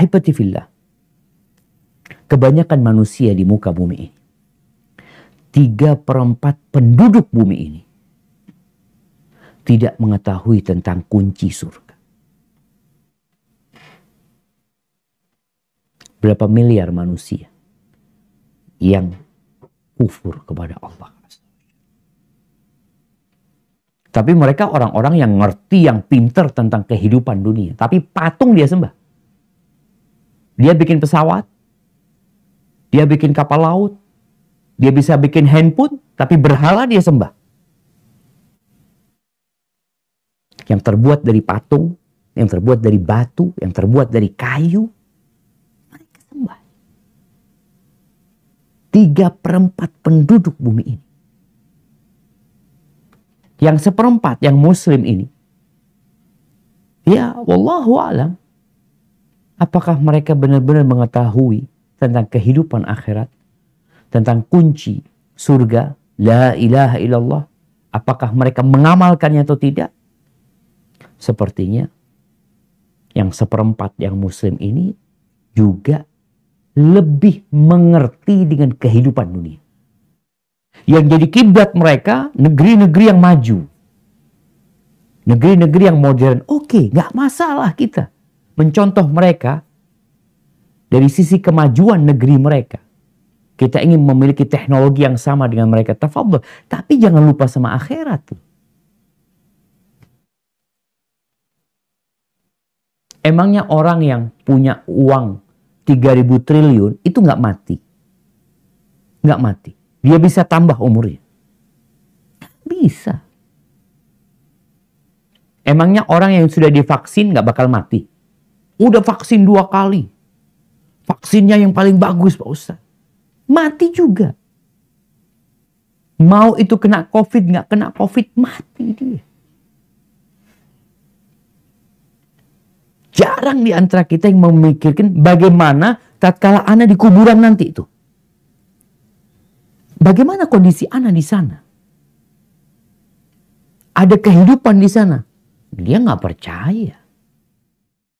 Ahibati Kebanyakan manusia di muka bumi ini. Tiga perempat penduduk bumi ini. Tidak mengetahui tentang kunci surga. Berapa miliar manusia yang kufur kepada Allah. Tapi mereka orang-orang yang ngerti, yang pinter tentang kehidupan dunia. Tapi patung dia sembah. Dia bikin pesawat, dia bikin kapal laut, dia bisa bikin handphone, tapi berhala dia sembah. Yang terbuat dari patung, yang terbuat dari batu, yang terbuat dari kayu, mereka sembah. Tiga perempat penduduk bumi ini. Yang seperempat yang muslim ini. Ya, wallahu alam Apakah mereka benar-benar mengetahui tentang kehidupan akhirat? Tentang kunci surga, la ilaha illallah. Apakah mereka mengamalkannya atau tidak? Sepertinya yang seperempat yang muslim ini juga lebih mengerti dengan kehidupan dunia. Yang jadi kiblat mereka negeri-negeri yang maju. Negeri-negeri yang modern. Oke, okay, nggak masalah kita mencontoh mereka dari sisi kemajuan negeri mereka. Kita ingin memiliki teknologi yang sama dengan mereka. Tafadol. Tapi jangan lupa sama akhirat. Emangnya orang yang punya uang 3000 triliun itu nggak mati? Nggak mati. Dia bisa tambah umurnya. Bisa. Emangnya orang yang sudah divaksin nggak bakal mati? Udah vaksin dua kali. Vaksinnya yang paling bagus Pak Ustadz. Mati juga. Mau itu kena covid, nggak kena covid, mati dia. Jarang di antara kita yang memikirkan bagaimana tatkala anak di kuburan nanti itu. Bagaimana kondisi Ana di sana? Ada kehidupan di sana. Dia nggak percaya.